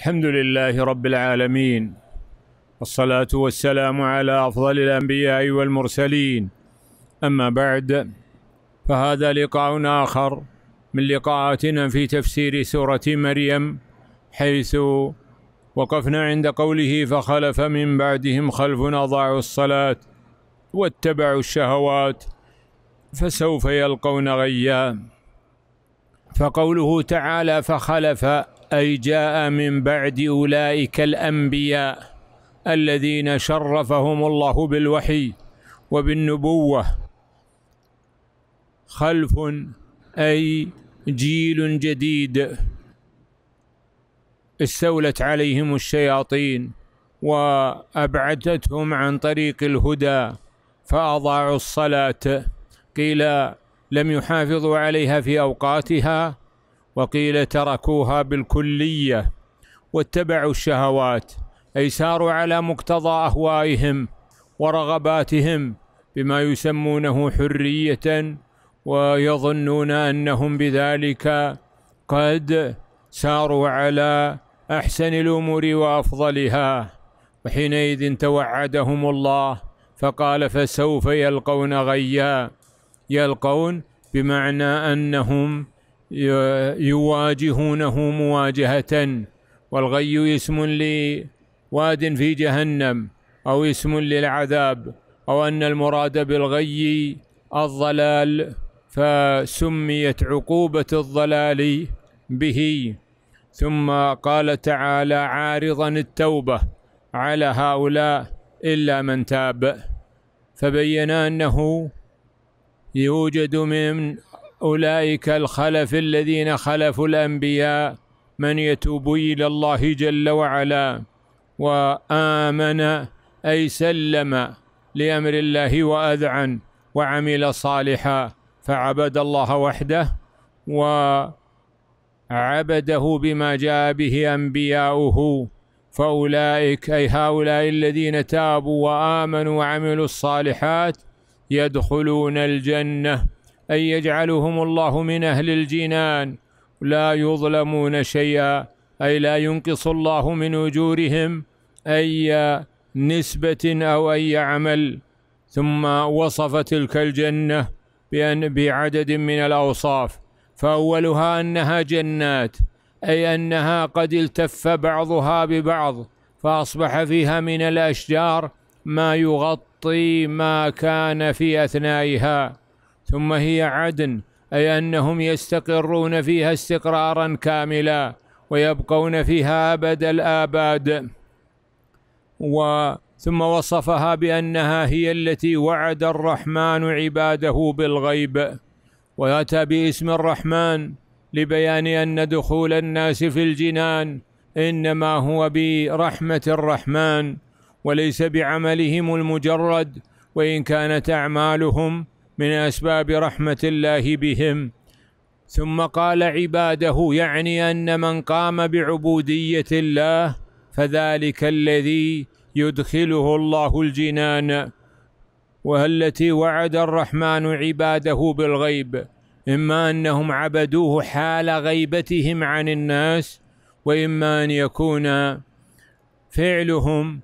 الحمد لله رب العالمين والصلاة والسلام على أفضل الأنبياء والمرسلين أما بعد فهذا لقاء آخر من لقاءاتنا في تفسير سورة مريم حيث وقفنا عند قوله فخلف من بعدهم خلف أضاعوا الصلاة واتبعوا الشهوات فسوف يلقون غيا فقوله تعالى فخلف أي جاء من بعد أولئك الأنبياء الذين شرفهم الله بالوحي وبالنبوة خلف أي جيل جديد استولت عليهم الشياطين وأبعدتهم عن طريق الهدى فأضاعوا الصلاة قيل لم يحافظوا عليها في أوقاتها وقيل تركوها بالكلية واتبعوا الشهوات أي ساروا على مقتضى أهوائهم ورغباتهم بما يسمونه حرية ويظنون أنهم بذلك قد ساروا على أحسن الأمور وأفضلها وحينئذ توعدهم الله فقال فسوف يلقون غيا يلقون بمعنى أنهم يواجهونه مواجهة والغي اسم لواد في جهنم أو اسم للعذاب أو أن المراد بالغي الضلال فسميت عقوبة الضلال به ثم قال تعالى عارضا التوبة على هؤلاء إلا من تاب فبينا أنه يوجد من أولئك الخلف الذين خلفوا الأنبياء من يتوب إلى الله جل وعلا وآمن أي سلم لأمر الله وأذعن وعمل صالحا فعبد الله وحده وعبده بما جاء به أنبياؤه فأولئك أي هؤلاء الذين تابوا وآمنوا وعملوا الصالحات يدخلون الجنة أن يجعلهم الله من أهل الجنان لا يظلمون شيئا أي لا ينقص الله من أجورهم أي نسبة أو أي عمل ثم وصف تلك الجنة بأن بعدد من الأوصاف فأولها أنها جنات أي أنها قد التف بعضها ببعض فأصبح فيها من الأشجار ما يغطي ما كان في أثنائها ثم هي عدن اي انهم يستقرون فيها استقرارا كاملا ويبقون فيها ابد الاباد و ثم وصفها بانها هي التي وعد الرحمن عباده بالغيب واتى باسم الرحمن لبيان ان دخول الناس في الجنان انما هو برحمه الرحمن وليس بعملهم المجرد وان كانت اعمالهم من أسباب رحمة الله بهم ثم قال عباده يعني أن من قام بعبودية الله فذلك الذي يدخله الله الجنان والتي وعد الرحمن عباده بالغيب إما أنهم عبدوه حال غيبتهم عن الناس وإما أن يكون فعلهم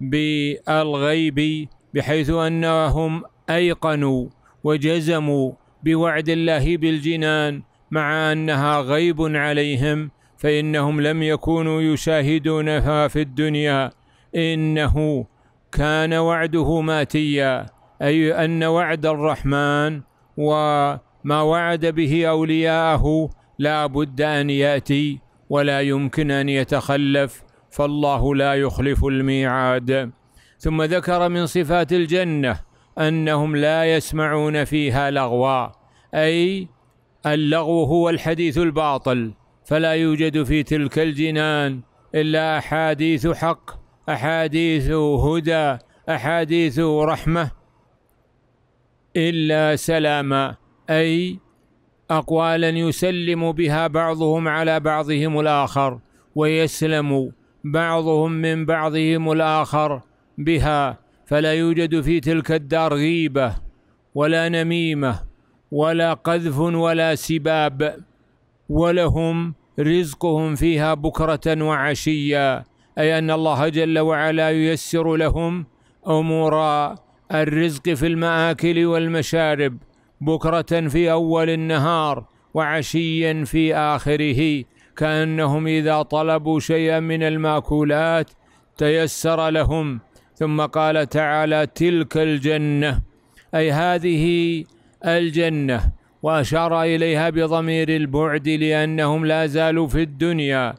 بالغيب بحيث أنهم أيقنوا وجزموا بوعد الله بالجنان مع انها غيب عليهم فانهم لم يكونوا يشاهدونها في الدنيا انه كان وعده ماتيا اي ان وعد الرحمن وما وعد به اولياءه لا بد ان ياتي ولا يمكن ان يتخلف فالله لا يخلف الميعاد ثم ذكر من صفات الجنه انهم لا يسمعون فيها لغوا اي اللغو هو الحديث الباطل فلا يوجد في تلك الجنان الا احاديث حق احاديث هدى احاديث رحمه الا سلاما اي اقوالا يسلم بها بعضهم على بعضهم الاخر ويسلم بعضهم من بعضهم الاخر بها فلا يوجد في تلك الدار غيبه ولا نميمه ولا قذف ولا سباب ولهم رزقهم فيها بكره وعشيا اي ان الله جل وعلا ييسر لهم امور الرزق في الماكل والمشارب بكره في اول النهار وعشيا في اخره كانهم اذا طلبوا شيئا من الماكولات تيسر لهم ثم قال تعالى تلك الجنة أي هذه الجنة وأشار إليها بضمير البعد لأنهم لا زالوا في الدنيا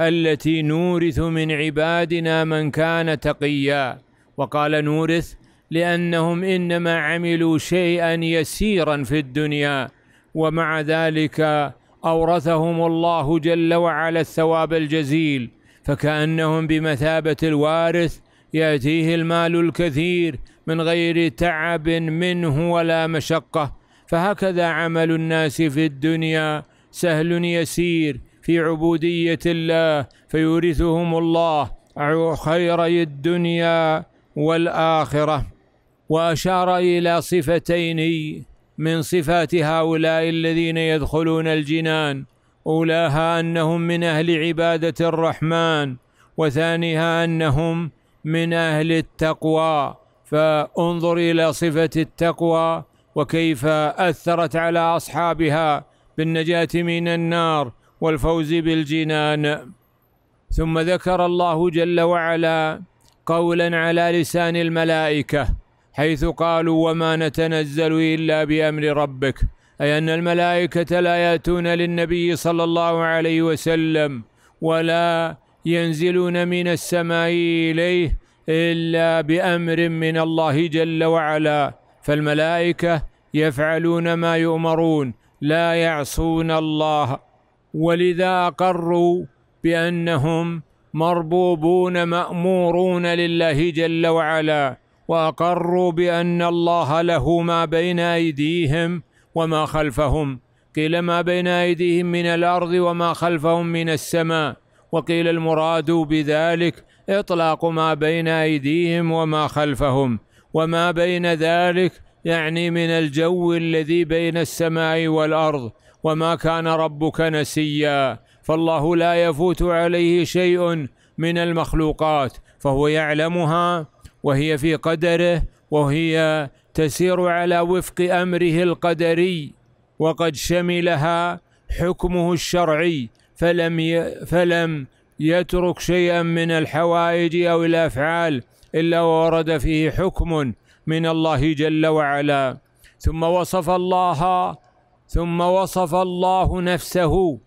التي نورث من عبادنا من كان تقيا وقال نورث لأنهم إنما عملوا شيئا يسيرا في الدنيا ومع ذلك أورثهم الله جل وعلا الثواب الجزيل فكأنهم بمثابة الوارث يأتيه المال الكثير من غير تعب منه ولا مشقة فهكذا عمل الناس في الدنيا سهل يسير في عبودية الله فيورثهم الله خيري الدنيا والآخرة وأشار إلى صفتين من صفات هؤلاء الذين يدخلون الجنان أولاها أنهم من أهل عبادة الرحمن وثانيها أنهم من أهل التقوى فانظر إلى صفة التقوى وكيف أثرت على أصحابها بالنجاة من النار والفوز بالجنان ثم ذكر الله جل وعلا قولا على لسان الملائكة حيث قالوا وما نتنزل إلا بأمر ربك أي أن الملائكة لا يأتون للنبي صلى الله عليه وسلم ولا ينزلون من السماء إليه إلا بأمر من الله جل وعلا فالملائكة يفعلون ما يؤمرون لا يعصون الله ولذا أقروا بأنهم مربوبون مأمورون لله جل وعلا وأقروا بأن الله له ما بين أيديهم وما خلفهم قيل ما بين أيديهم من الأرض وما خلفهم من السماء وقيل المراد بذلك إطلاق ما بين أيديهم وما خلفهم وما بين ذلك يعني من الجو الذي بين السماء والأرض وما كان ربك نسيا فالله لا يفوت عليه شيء من المخلوقات فهو يعلمها وهي في قدره وهي تسير على وفق امره القدري وقد شملها حكمه الشرعي فلم ي... فلم يترك شيئا من الحوائج او الافعال الا وورد فيه حكم من الله جل وعلا ثم وصف الله ثم وصف الله نفسه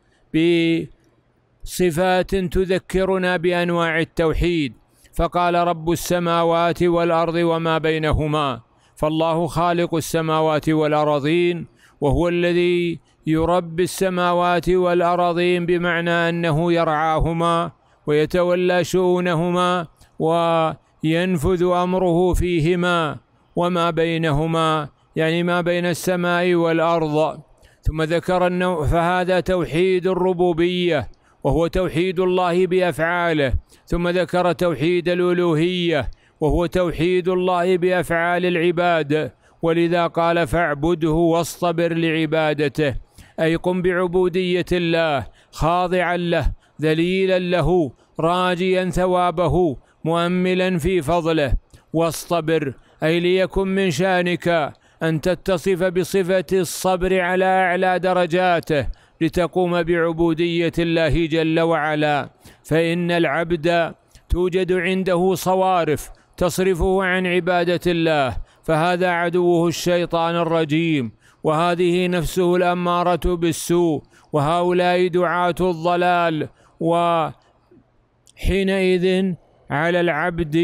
بصفات تذكرنا بانواع التوحيد فقال رب السماوات والارض وما بينهما فالله خالق السماوات والارضين وهو الذي يربي السماوات والأراضين بمعنى أنه يرعاهما ويتولى شؤونهما وينفذ أمره فيهما وما بينهما يعني ما بين السماء والأرض ثم ذكر أنه فهذا توحيد الربوبية وهو توحيد الله بأفعاله ثم ذكر توحيد الألوهية وهو توحيد الله بأفعال العباد ولذا قال فاعبده واصطبر لعبادته أي قم بعبودية الله خاضعا له ذليلا له راجيا ثوابه مؤملا في فضله واصطبر أي ليكن من شأنك أن تتصف بصفة الصبر على أعلى درجاته لتقوم بعبودية الله جل وعلا فإن العبد توجد عنده صوارف تصرفه عن عبادة الله فهذا عدوه الشيطان الرجيم وهذه نفسه الاماره بالسوء وهؤلاء دعاه الضلال وحينئذ على العبد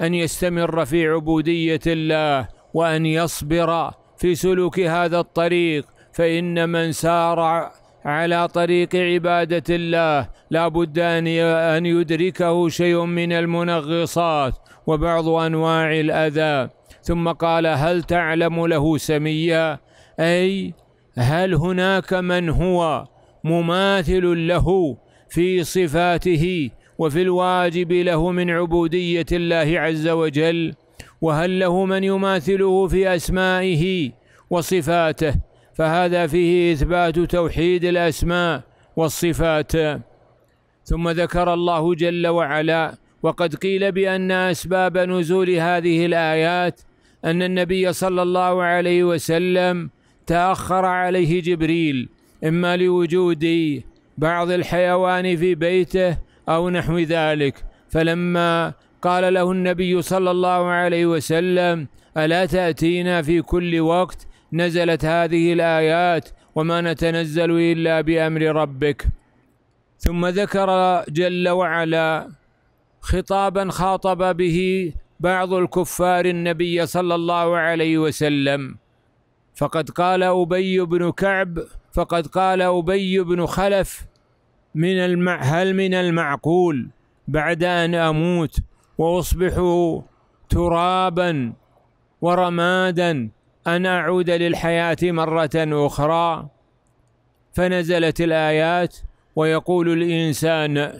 ان يستمر في عبوديه الله وان يصبر في سلوك هذا الطريق فان من سار على طريق عبادة الله لا بد أن أن يدركه شيء من المنغصات وبعض أنواع الأذى ثم قال هل تعلم له سميا اي هل هناك من هو مماثل له في صفاته وفي الواجب له من عبوديه الله عز وجل وهل له من يماثله في اسمائه وصفاته فهذا فيه اثبات توحيد الاسماء والصفات ثم ذكر الله جل وعلا وقد قيل بان اسباب نزول هذه الايات ان النبي صلى الله عليه وسلم تأخر عليه جبريل إما لوجود بعض الحيوان في بيته أو نحو ذلك فلما قال له النبي صلى الله عليه وسلم ألا تأتينا في كل وقت نزلت هذه الآيات وما نتنزل إلا بأمر ربك ثم ذكر جل وعلا خطابا خاطب به بعض الكفار النبي صلى الله عليه وسلم فقد قال أبي بن كعب فقد قال أبي بن خلف من المع هل من المعقول بعد أن أموت وأصبح ترابا ورمادا أن أعود للحياة مرة أخرى فنزلت الآيات ويقول الإنسان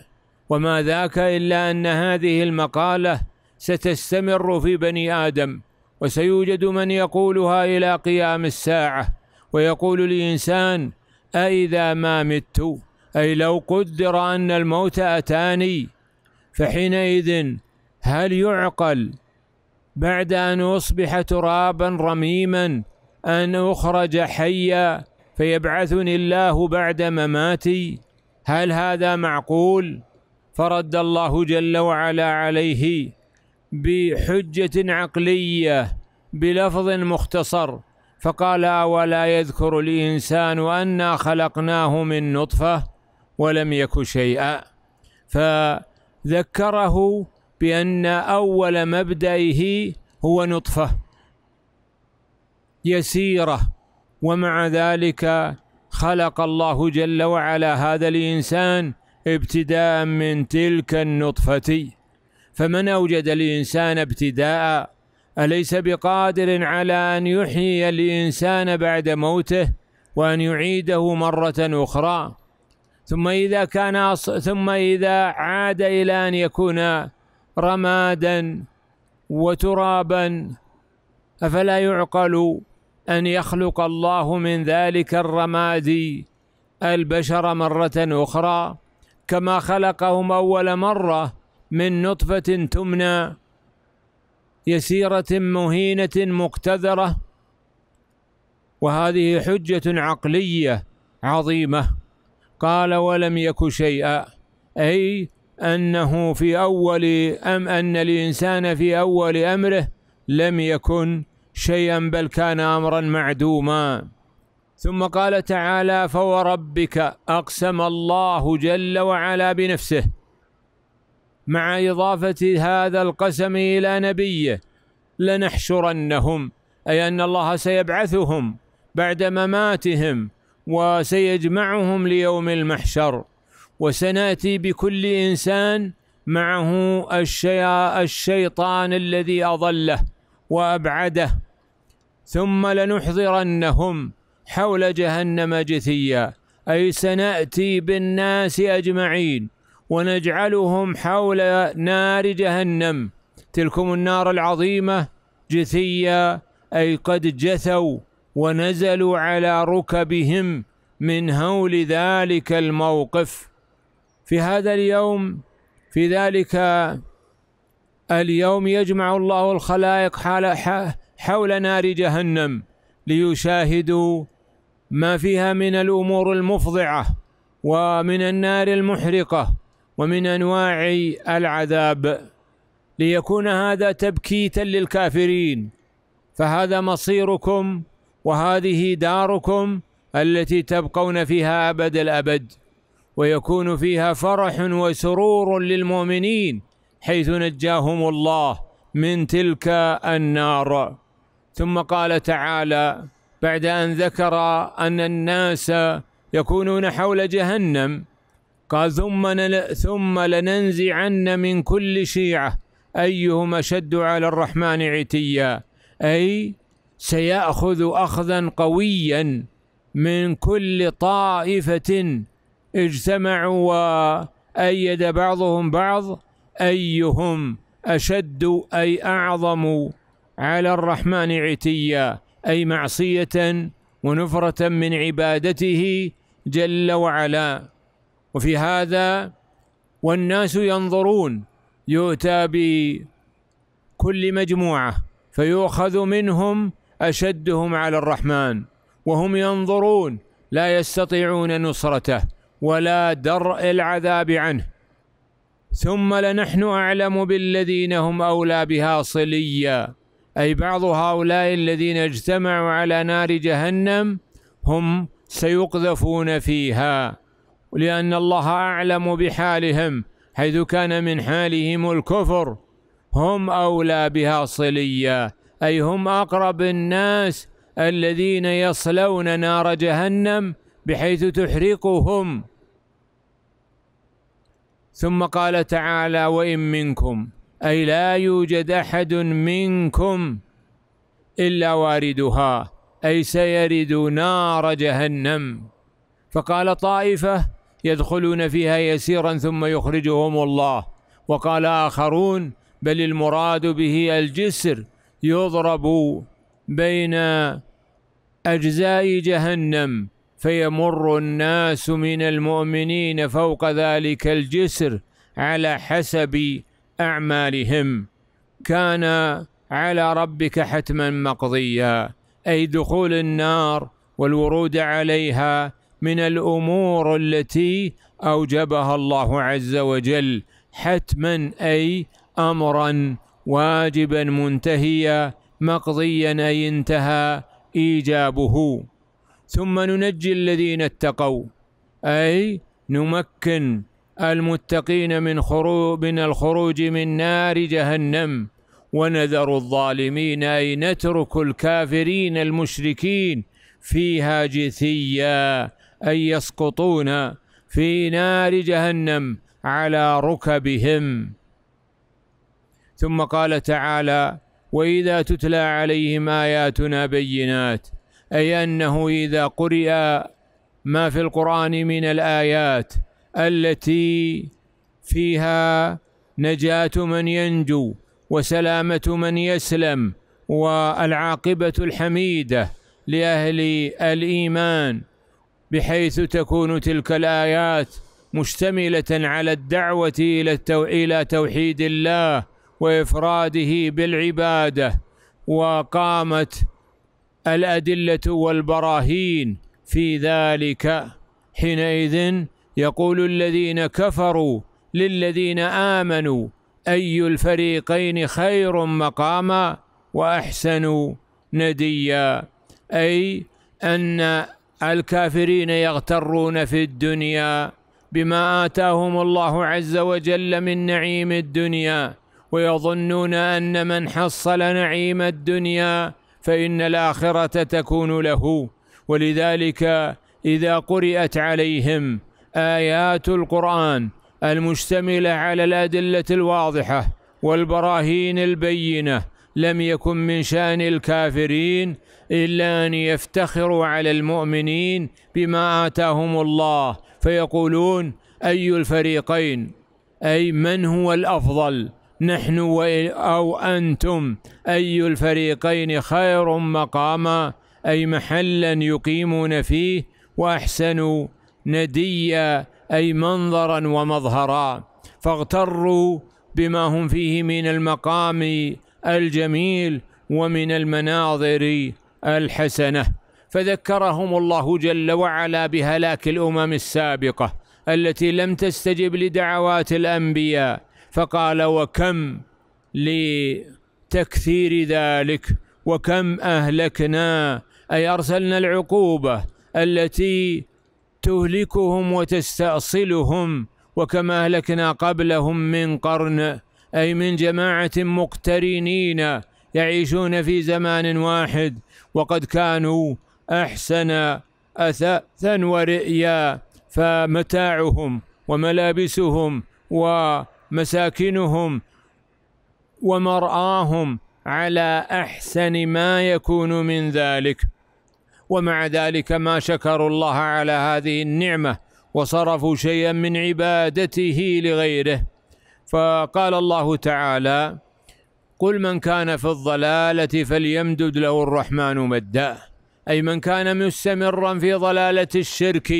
وما ذاك إلا أن هذه المقالة ستستمر في بني آدم وسيوجد من يقولها إلى قيام الساعة ويقول الإنسان أإذا ما مت أي لو قدر أن الموت أتاني فحينئذ هل يعقل بعد أن أصبح ترابا رميما أن أخرج حيا فيبعثني الله بعد مماتي هل هذا معقول فرد الله جل وعلا عليه بحجة عقلية بلفظ مختصر فقال ولا يذكر الإنسان أنا خلقناه من نطفة ولم يك شيئا فذكره بأن أول مبدئه هو نطفة يسيرة ومع ذلك خلق الله جل وعلا هذا الإنسان ابتداء من تلك النطفة فمن أوجد الإنسان ابتداء أليس بقادر على أن يحيي الإنسان بعد موته وأن يعيده مرة أخرى ثم إذا كان أص... ثم إذا عاد إلى أن يكون رمادا وترابا أفلا يعقل أن يخلق الله من ذلك الرماد البشر مرة أخرى كما خلقهم أول مرة من نطفة تمنى يسيرة مهينة مقتذرة وهذه حجة عقلية عظيمة قال ولم يك شيئا أي أنه في أول أم أن الإنسان في أول أمره لم يكن شيئا بل كان أمرا معدوما ثم قال تعالى فوربك أقسم الله جل وعلا بنفسه مع إضافة هذا القسم إلى نبيه لنحشرنهم أي أن الله سيبعثهم بعد مماتهم وسيجمعهم ليوم المحشر وسناتي بكل انسان معه الشي... الشيطان الذي اضله وابعده ثم لنحضرنهم حول جهنم جثيا اي سناتي بالناس اجمعين ونجعلهم حول نار جهنم تلكم النار العظيمة جثيا أي قد جثوا ونزلوا على ركبهم من هول ذلك الموقف في هذا اليوم في ذلك اليوم يجمع الله الخلائق حال حول نار جهنم ليشاهدوا ما فيها من الأمور المفضعة ومن النار المحرقة ومن أنواع العذاب ليكون هذا تبكيتا للكافرين فهذا مصيركم وهذه داركم التي تبقون فيها أبد الأبد ويكون فيها فرح وسرور للمؤمنين حيث نجاهم الله من تلك النار ثم قال تعالى بعد أن ذكر أن الناس يكونون حول جهنم قال ثم ثم لننزعن من كل شيعة أيهم أشد على الرحمن عتيا أي سيأخذ أخذا قويا من كل طائفة اجتمعوا وأيد بعضهم بعض أيهم أشد أي أعظم على الرحمن عتيا أي معصية ونفرة من عبادته جل وعلا وفي هذا والناس ينظرون يؤتى بكل مجموعه فيؤخذ منهم اشدهم على الرحمن وهم ينظرون لا يستطيعون نصرته ولا درء العذاب عنه ثم لنحن اعلم بالذين هم اولى بها صليا اي بعض هؤلاء الذين اجتمعوا على نار جهنم هم سيقذفون فيها لأن الله أعلم بحالهم حيث كان من حالهم الكفر هم أولى بها صليا أي هم أقرب الناس الذين يصلون نار جهنم بحيث تحرقهم ثم قال تعالى وإن منكم أي لا يوجد أحد منكم إلا واردها أي سيرد نار جهنم فقال طائفة يدخلون فيها يسيرا ثم يخرجهم الله وقال آخرون بل المراد به الجسر يضرب بين أجزاء جهنم فيمر الناس من المؤمنين فوق ذلك الجسر على حسب أعمالهم كان على ربك حتما مقضيا أي دخول النار والورود عليها من الأمور التي أوجبها الله عز وجل حتما أي أمرا واجبا منتهيا مقضيا أي انتهى إيجابه ثم ننجي الذين اتقوا أي نمكن المتقين من خروج من الخروج من نار جهنم ونذر الظالمين أي نترك الكافرين المشركين فيها جثيا أن يسقطون في نار جهنم على ركبهم ثم قال تعالى وإذا تتلى عليهم آياتنا بينات أي أنه إذا قرئ ما في القرآن من الآيات التي فيها نجاة من ينجو وسلامة من يسلم والعاقبة الحميدة لأهل الإيمان بحيث تكون تلك الآيات مشتملة على الدعوة إلى توحيد الله وإفراده بالعبادة وقامت الأدلة والبراهين في ذلك حينئذ يقول الذين كفروا للذين آمنوا أي الفريقين خير مقاما وأحسن نديا أي أن الكافرين يغترون في الدنيا بما آتاهم الله عز وجل من نعيم الدنيا ويظنون أن من حصل نعيم الدنيا فإن الآخرة تكون له ولذلك إذا قرئت عليهم آيات القرآن المشتملة على الأدلة الواضحة والبراهين البينة لم يكن من شأن الكافرين إلا أن يفتخروا على المؤمنين بما آتاهم الله فيقولون أي الفريقين أي من هو الأفضل نحن أو أنتم أي الفريقين خير مقاما أي محلا يقيمون فيه وأحسن نديا أي منظرا ومظهرا فاغتروا بما هم فيه من المقام الجميل ومن المناظر الحسنه فذكرهم الله جل وعلا بهلاك الامم السابقه التي لم تستجب لدعوات الانبياء فقال وكم لتكثير ذلك وكم اهلكنا اي ارسلنا العقوبه التي تهلكهم وتستاصلهم وكما اهلكنا قبلهم من قرن أي من جماعة مقترنين يعيشون في زمان واحد وقد كانوا أحسن أثاثا ورئيا فمتاعهم وملابسهم ومساكنهم ومرآهم على أحسن ما يكون من ذلك ومع ذلك ما شكروا الله على هذه النعمة وصرفوا شيئا من عبادته لغيره فقال الله تعالى قل من كان في الضلالة فليمدد له الرحمن مدا أي من كان مستمرا في ضلالة الشرك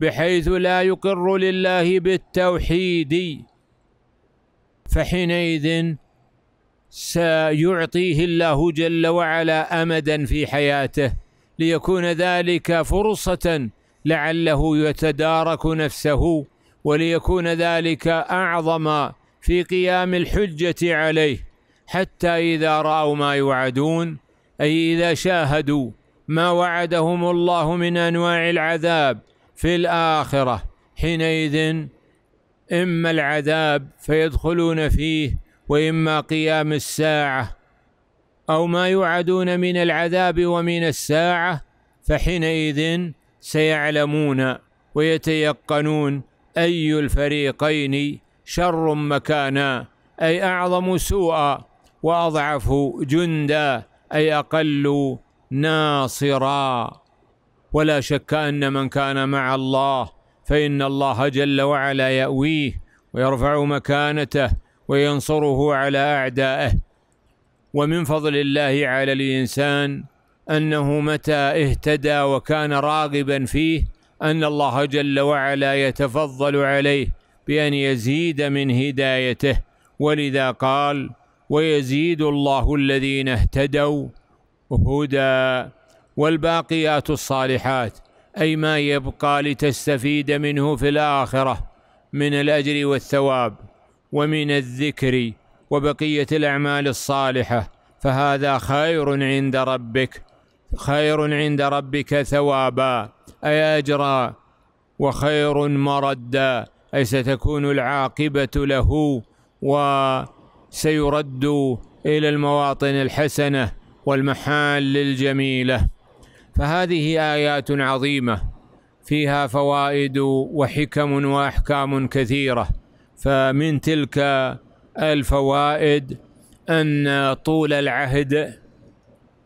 بحيث لا يقر لله بالتوحيد فحينئذ سيعطيه الله جل وعلا امدا في حياته ليكون ذلك فرصه لعله يتدارك نفسه وليكون ذلك أعظم في قيام الحجة عليه حتى إذا رأوا ما يوعدون أي إذا شاهدوا ما وعدهم الله من أنواع العذاب في الآخرة حينئذ إما العذاب فيدخلون فيه وإما قيام الساعة أو ما يوعدون من العذاب ومن الساعة فحينئذ سيعلمون ويتيقنون أي الفريقين شر مكانا أي أعظم سوءا وأضعف جندا أي أقل ناصرا ولا شك أن من كان مع الله فإن الله جل وعلا يأويه ويرفع مكانته وينصره على أعدائه ومن فضل الله على الإنسان أنه متى اهتدى وكان راغبا فيه أن الله جل وعلا يتفضل عليه بأن يزيد من هدايته ولذا قال ويزيد الله الذين اهتدوا هدى والباقيات الصالحات أي ما يبقى لتستفيد منه في الآخرة من الأجر والثواب ومن الذكر وبقية الأعمال الصالحة فهذا خير عند ربك خير عند ربك ثوابا أي أجرا وخير مردا أي ستكون العاقبة له وسيرد إلى المواطن الحسنة والمحال الجميلة فهذه آيات عظيمة فيها فوائد وحكم وأحكام كثيرة فمن تلك الفوائد أن طول العهد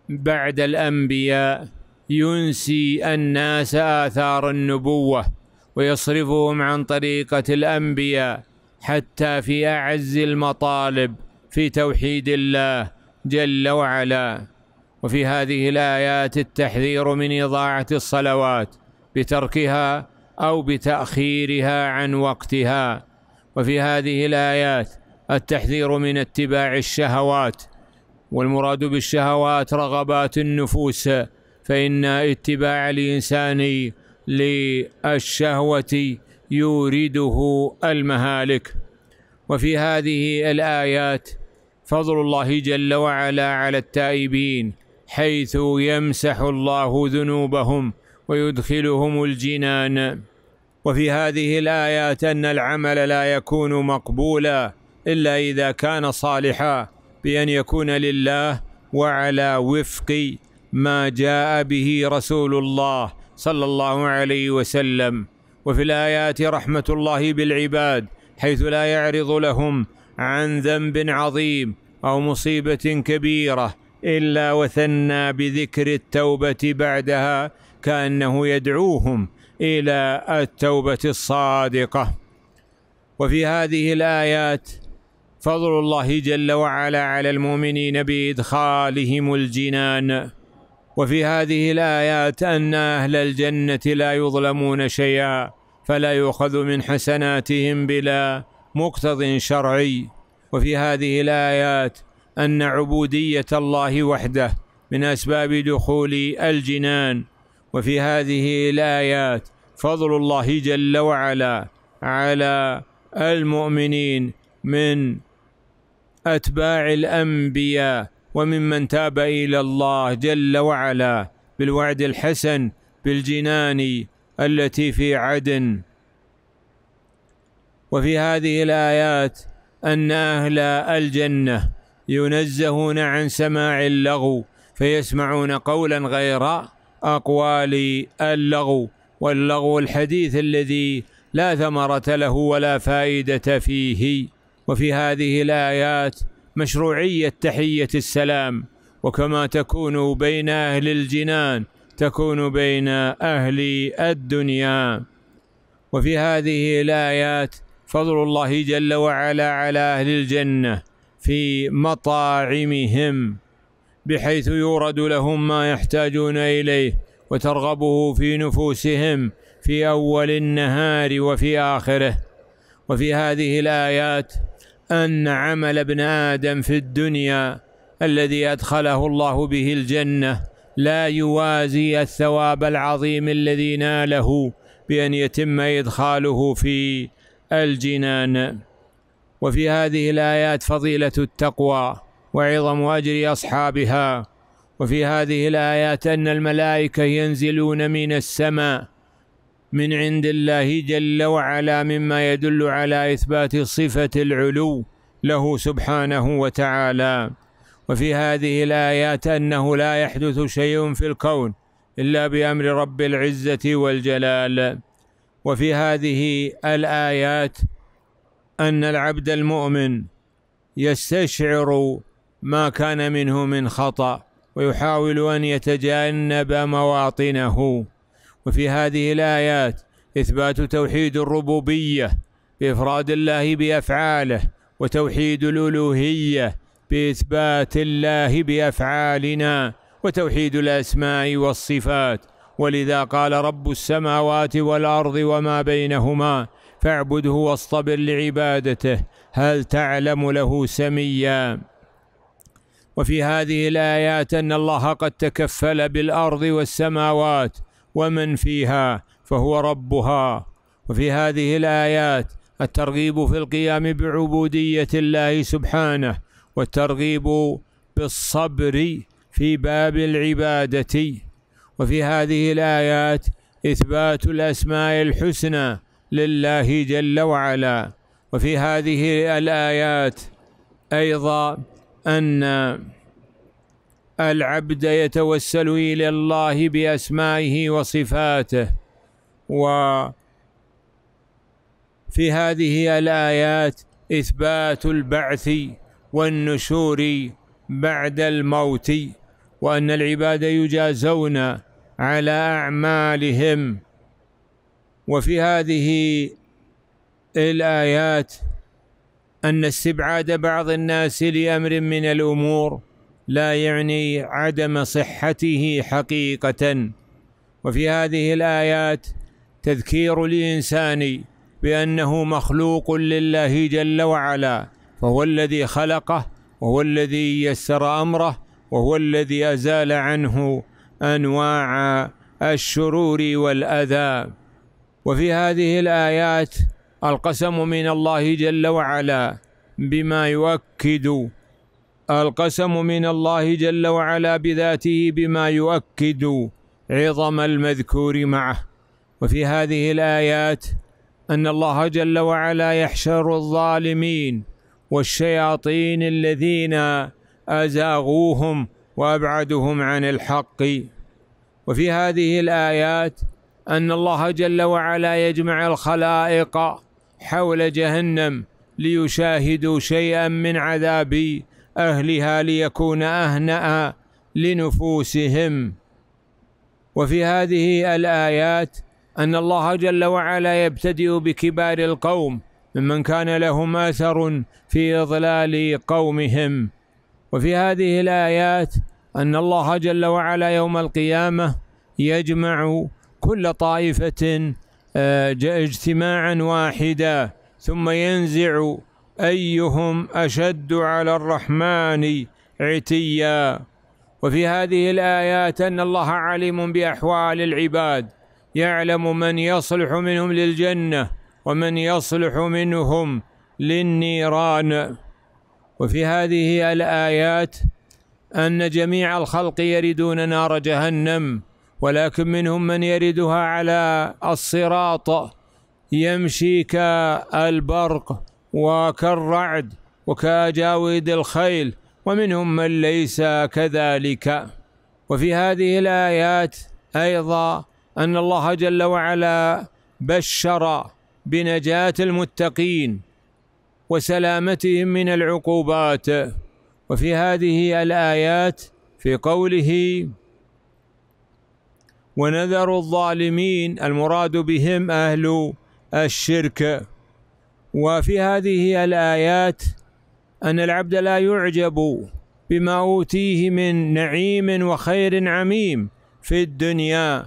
بعد الأنبياء ينسي الناس آثار النبوة ويصرفهم عن طريقة الأنبياء حتى في أعز المطالب في توحيد الله جل وعلا وفي هذه الآيات التحذير من إضاعة الصلوات بتركها أو بتأخيرها عن وقتها وفي هذه الآيات التحذير من اتباع الشهوات والمراد بالشهوات رغبات النفوس فإن اتباع الإنسان للشهوة يورده المهالك وفي هذه الآيات فضل الله جل وعلا على التائبين حيث يمسح الله ذنوبهم ويدخلهم الجنان وفي هذه الآيات أن العمل لا يكون مقبولا إلا إذا كان صالحا بأن يكون لله وعلى وفق ما جاء به رسول الله صلى الله عليه وسلم وفي الآيات رحمة الله بالعباد حيث لا يعرض لهم عن ذنب عظيم أو مصيبة كبيرة إلا وثنى بذكر التوبة بعدها كأنه يدعوهم إلى التوبة الصادقة وفي هذه الآيات فضل الله جل وعلا على المؤمنين بادخالهم الجنان وفي هذه الايات ان اهل الجنه لا يظلمون شيئا فلا يؤخذ من حسناتهم بلا مقتض شرعي وفي هذه الايات ان عبوديه الله وحده من اسباب دخول الجنان وفي هذه الايات فضل الله جل وعلا على المؤمنين من أتباع الأنبياء وممن تاب إلى الله جل وعلا بالوعد الحسن بالجنان التي في عدن وفي هذه الآيات أن أهل الجنة ينزهون عن سماع اللغو فيسمعون قولا غير أقوال اللغو واللغو الحديث الذي لا ثمرة له ولا فائدة فيه وفي هذه الآيات مشروعية تحية السلام وكما تكون بين أهل الجنان تكون بين أهل الدنيا وفي هذه الآيات فضل الله جل وعلا على أهل الجنة في مطاعمهم بحيث يورد لهم ما يحتاجون إليه وترغبه في نفوسهم في أول النهار وفي آخره وفي هذه الآيات أن عمل ابن آدم في الدنيا الذي أدخله الله به الجنة لا يوازي الثواب العظيم الذي ناله بأن يتم إدخاله في الجنان وفي هذه الآيات فضيلة التقوى وعظم أجر أصحابها وفي هذه الآيات أن الملائكة ينزلون من السماء من عند الله جل وعلا مما يدل على إثبات صفة العلو له سبحانه وتعالى وفي هذه الآيات أنه لا يحدث شيء في الكون إلا بأمر رب العزة والجلال وفي هذه الآيات أن العبد المؤمن يستشعر ما كان منه من خطأ ويحاول أن يتجنب مواطنه وفي هذه الآيات إثبات توحيد الربوبية بإفراد الله بأفعاله وتوحيد الألوهية بإثبات الله بأفعالنا وتوحيد الأسماء والصفات ولذا قال رب السماوات والأرض وما بينهما فاعبده واصطبر لعبادته هل تعلم له سميا وفي هذه الآيات أن الله قد تكفل بالأرض والسماوات ومن فيها فهو ربها وفي هذه الآيات الترغيب في القيام بعبودية الله سبحانه والترغيب بالصبر في باب العبادة وفي هذه الآيات إثبات الأسماء الحسنى لله جل وعلا وفي هذه الآيات أيضا أن العبد يتوسل الى الله باسمائه وصفاته وفي هذه الايات اثبات البعث والنشور بعد الموت وان العباد يجازون على اعمالهم وفي هذه الايات ان استبعاد بعض الناس لامر من الامور لا يعني عدم صحته حقيقة وفي هذه الآيات تذكير الإنسان بأنه مخلوق لله جل وعلا فهو الذي خلقه وهو الذي يسر أمره وهو الذي أزال عنه أنواع الشرور والأذى وفي هذه الآيات القسم من الله جل وعلا بما يؤكد القسم من الله جل وعلا بذاته بما يؤكد عظم المذكور معه وفي هذه الايات ان الله جل وعلا يحشر الظالمين والشياطين الذين ازاغوهم وابعدهم عن الحق وفي هذه الايات ان الله جل وعلا يجمع الخلائق حول جهنم ليشاهدوا شيئا من عذاب أهلها ليكون أهنأ لنفوسهم وفي هذه الآيات أن الله جل وعلا يبتدئ بكبار القوم ممن كان لهم أثر في إضلال قومهم وفي هذه الآيات أن الله جل وعلا يوم القيامة يجمع كل طائفة آه، اجتماعا واحدا ثم ينزع أيهم أشد على الرحمن عتيا وفي هذه الآيات أن الله عليم بأحوال العباد يعلم من يصلح منهم للجنة ومن يصلح منهم للنيران وفي هذه الآيات أن جميع الخلق يردون نار جهنم ولكن منهم من يردها على الصراط يمشي كالبرق وكالرعد وكاجاود الخيل ومنهم من ليس كذلك وفي هذه الآيات أيضا أن الله جل وعلا بشر بنجاة المتقين وسلامتهم من العقوبات وفي هذه الآيات في قوله ونذر الظالمين المراد بهم أهل الشرك وفي هذه الآيات أن العبد لا يعجب بما أوتيه من نعيم وخير عميم في الدنيا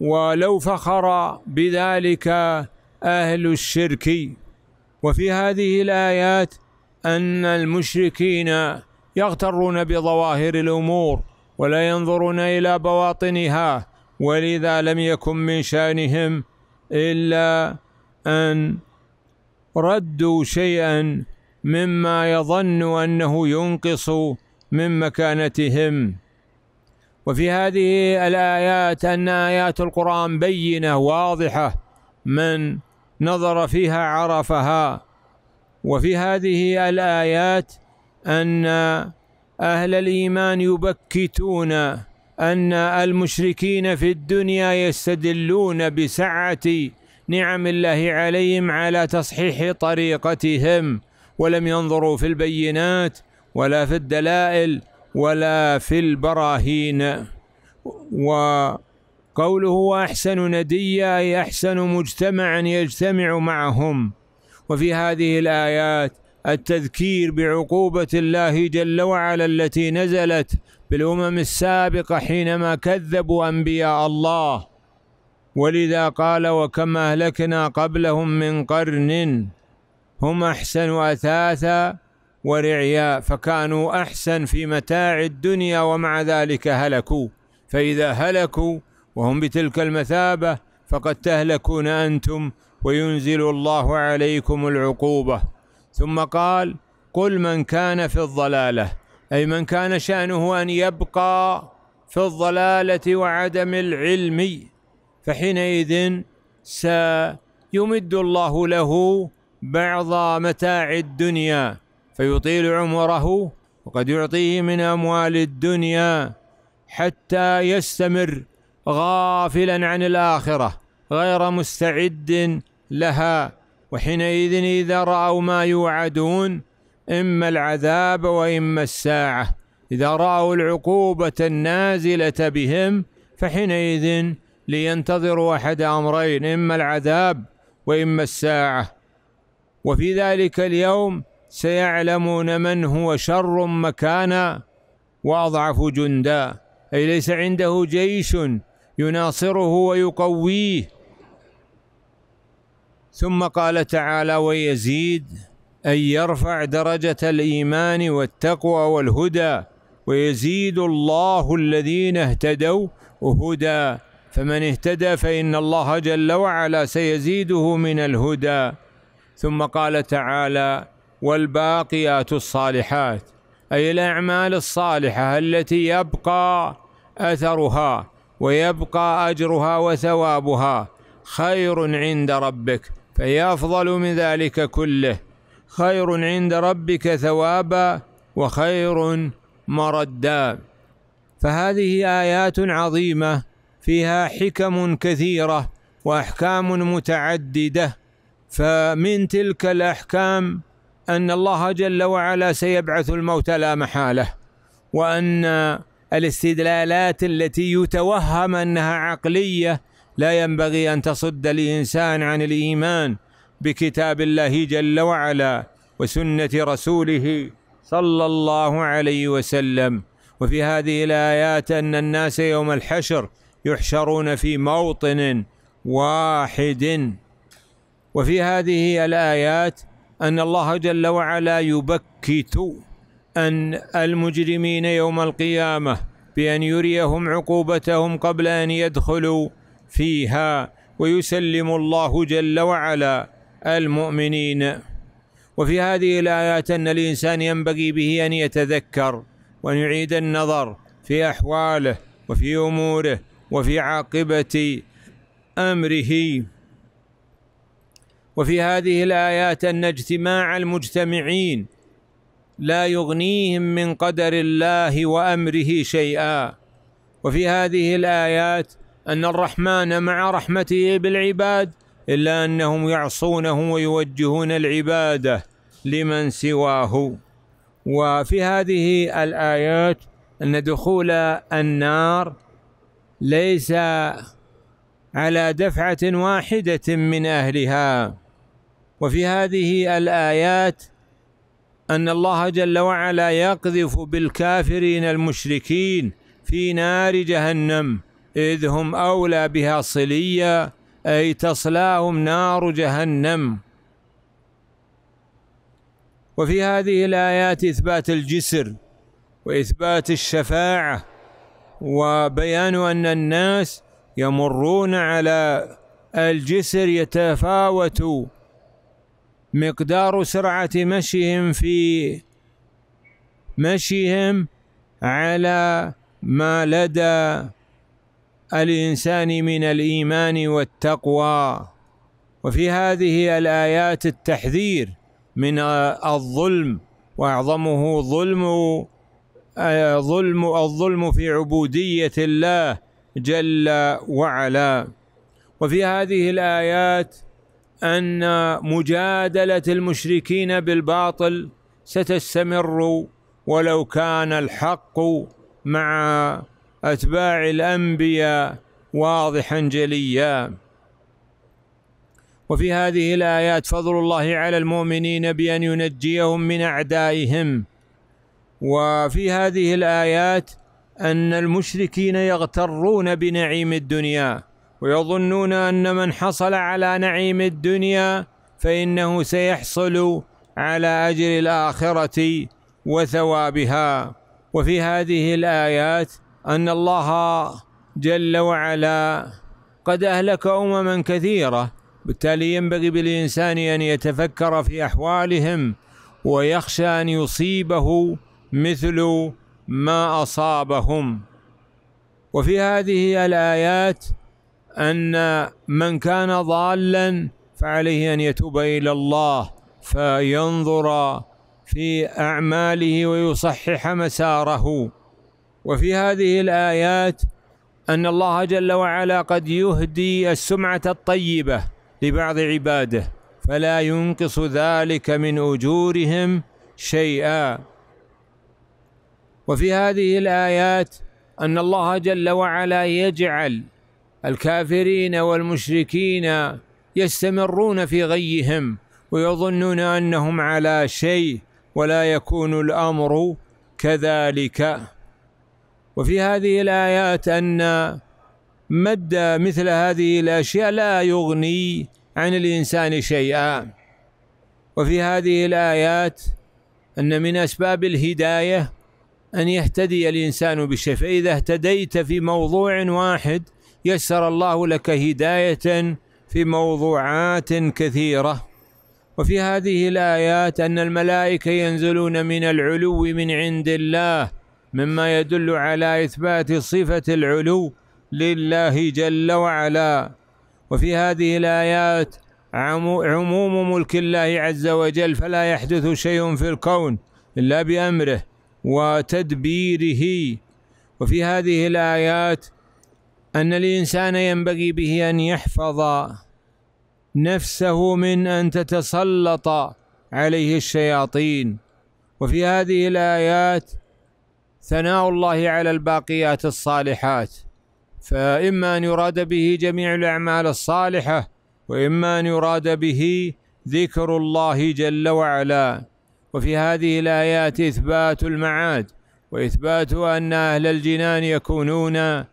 ولو فخر بذلك أهل الشرك وفي هذه الآيات أن المشركين يغترون بظواهر الأمور ولا ينظرون إلى بواطنها ولذا لم يكن من شأنهم إلا أن ردوا شيئا مما يظن انه ينقص من مكانتهم وفي هذه الايات ان ايات القران بينه واضحه من نظر فيها عرفها وفي هذه الايات ان اهل الايمان يبكتون ان المشركين في الدنيا يستدلون بسعه نعم الله عليهم على تصحيح طريقتهم ولم ينظروا في البينات ولا في الدلائل ولا في البراهين وقوله وأحسن نديا أي أحسن مجتمعا يجتمع معهم وفي هذه الآيات التذكير بعقوبة الله جل وعلا التي نزلت بالأمم السابقة حينما كذبوا أنبياء الله ولذا قال وكم أهلكنا قبلهم من قرن هم أحسن أثاثا ورعيا فكانوا أحسن في متاع الدنيا ومع ذلك هلكوا فإذا هلكوا وهم بتلك المثابة فقد تهلكون أنتم وينزل الله عليكم العقوبة ثم قال قل من كان في الضلالة أي من كان شأنه أن يبقى في الضلالة وعدم العلم فحينئذ سيمد الله له بعض متاع الدنيا فيطيل عمره وقد يعطيه من اموال الدنيا حتى يستمر غافلا عن الاخره غير مستعد لها وحينئذ اذا راوا ما يوعدون اما العذاب واما الساعه اذا راوا العقوبه النازله بهم فحينئذ لينتظروا أحد أمرين إما العذاب وإما الساعة وفي ذلك اليوم سيعلمون من هو شر مكانا وأضعف جندا أي ليس عنده جيش يناصره ويقويه ثم قال تعالى ويزيد أي يرفع درجة الإيمان والتقوى والهدى ويزيد الله الذين اهتدوا هدى فمن اهتدى فإن الله جل وعلا سيزيده من الهدى ثم قال تعالى والباقيات الصالحات أي الأعمال الصالحة التي يبقى أثرها ويبقى أجرها وثوابها خير عند ربك فهي أفضل من ذلك كله خير عند ربك ثوابا وخير مردا فهذه آيات عظيمة فيها حكم كثيرة وأحكام متعددة فمن تلك الأحكام أن الله جل وعلا سيبعث الموت لا محالة وأن الاستدلالات التي يتوهم أنها عقلية لا ينبغي أن تصد الإنسان عن الإيمان بكتاب الله جل وعلا وسنة رسوله صلى الله عليه وسلم وفي هذه الآيات أن الناس يوم الحشر يحشرون في موطن واحد وفي هذه الآيات أن الله جل وعلا يبكت أن المجرمين يوم القيامة بأن يريهم عقوبتهم قبل أن يدخلوا فيها ويسلم الله جل وعلا المؤمنين وفي هذه الآيات أن الإنسان ينبغي به أن يتذكر وأن يعيد النظر في أحواله وفي أموره وفي عاقبة أمره وفي هذه الآيات أن اجتماع المجتمعين لا يغنيهم من قدر الله وأمره شيئا وفي هذه الآيات أن الرحمن مع رحمته بالعباد إلا أنهم يعصونه ويوجهون العبادة لمن سواه وفي هذه الآيات أن دخول النار ليس على دفعة واحدة من أهلها وفي هذه الآيات أن الله جل وعلا يقذف بالكافرين المشركين في نار جهنم إذ هم أولى بها صليا أي تصلاهم نار جهنم وفي هذه الآيات إثبات الجسر وإثبات الشفاعة وبيان أن الناس يمرون على الجسر يتفاوت مقدار سرعة مشيهم في مشيهم على ما لدى الإنسان من الإيمان والتقوى وفي هذه الآيات التحذير من الظلم وأعظمه ظلم ظلم الظلم في عبودية الله جل وعلا وفي هذه الآيات أن مجادلة المشركين بالباطل ستستمر ولو كان الحق مع أتباع الأنبياء واضحا جليا وفي هذه الآيات فضل الله على المؤمنين بأن ينجيهم من أعدائهم وفي هذه الآيات أن المشركين يغترون بنعيم الدنيا ويظنون أن من حصل على نعيم الدنيا فإنه سيحصل على أجر الآخرة وثوابها وفي هذه الآيات أن الله جل وعلا قد أهلك أمما كثيرة بالتالي ينبغي بالإنسان أن يتفكر في أحوالهم ويخشى أن يصيبه مثل ما أصابهم وفي هذه الآيات أن من كان ضالا فعليه أن يتوب إلى الله فينظر في أعماله ويصحح مساره وفي هذه الآيات أن الله جل وعلا قد يهدي السمعة الطيبة لبعض عباده فلا ينقص ذلك من أجورهم شيئا وفي هذه الآيات أن الله جل وعلا يجعل الكافرين والمشركين يستمرون في غيهم ويظنون أنهم على شيء ولا يكون الأمر كذلك وفي هذه الآيات أن مد مثل هذه الأشياء لا يغني عن الإنسان شيئا وفي هذه الآيات أن من أسباب الهداية أن يهتدي الإنسان بشيء فإذا اهتديت في موضوع واحد يسر الله لك هداية في موضوعات كثيرة وفي هذه الآيات أن الملائكة ينزلون من العلو من عند الله مما يدل على إثبات صفة العلو لله جل وعلا وفي هذه الآيات عموم ملك الله عز وجل فلا يحدث شيء في الكون إلا بأمره وتدبيره وفي هذه الآيات أن الإنسان ينبغي به أن يحفظ نفسه من أن تتسلط عليه الشياطين وفي هذه الآيات ثناء الله على الباقيات الصالحات فإما أن يراد به جميع الأعمال الصالحة وإما أن يراد به ذكر الله جل وعلا وفي هذه الآيات إثبات المعاد وإثبات أن أهل الجنان يكونون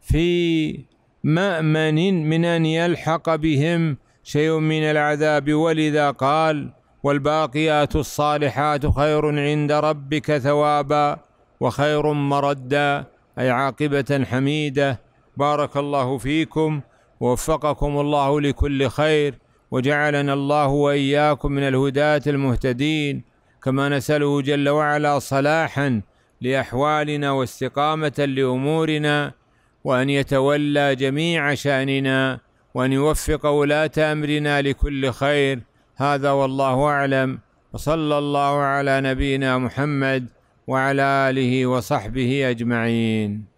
في مأمن من أن يلحق بهم شيء من العذاب ولذا قال والباقيات الصالحات خير عند ربك ثوابا وخير مردا أي عاقبة حميدة بارك الله فيكم ووفقكم الله لكل خير وجعلنا الله وإياكم من الهداة المهتدين كما نساله جل وعلا صلاحا لاحوالنا واستقامه لامورنا وان يتولى جميع شاننا وان يوفق ولاه امرنا لكل خير هذا والله اعلم وصلى الله على نبينا محمد وعلى اله وصحبه اجمعين